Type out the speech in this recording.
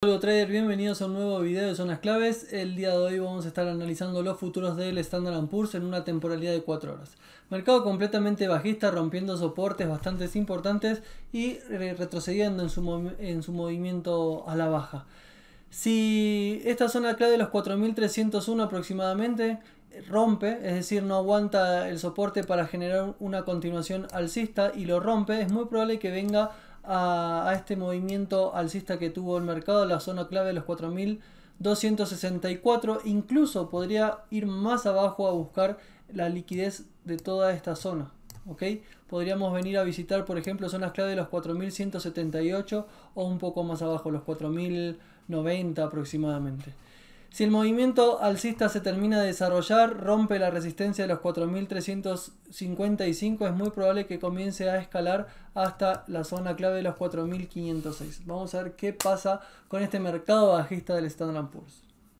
Hola traders, bienvenidos a un nuevo video de Zonas Claves. El día de hoy vamos a estar analizando los futuros del Standard Poor's en una temporalidad de 4 horas. Mercado completamente bajista, rompiendo soportes bastante importantes y retrocediendo en en su movimiento a la baja. Si esta zona clave de los 4301 aproximadamente eh, rompe, es decir, no aguanta el soporte para generar una continuación alcista y lo rompe, es muy probable que venga a, este movimiento alcista que tuvo el mercado, la zona clave de los 4.264, incluso podría ir más abajo a buscar la liquidez de toda esta zona. Podríamos venir a visitar, por ejemplo, zonas clave de los 4178 o un poco más abajo, los 4090 aproximadamente. Si el movimiento alcista se termina de desarrollar, rompe la resistencia de los 4.355, es muy probable que comience a escalar hasta la zona clave de los 4.506. Vamos a ver qué pasa con este mercado bajista del Standard Poor's.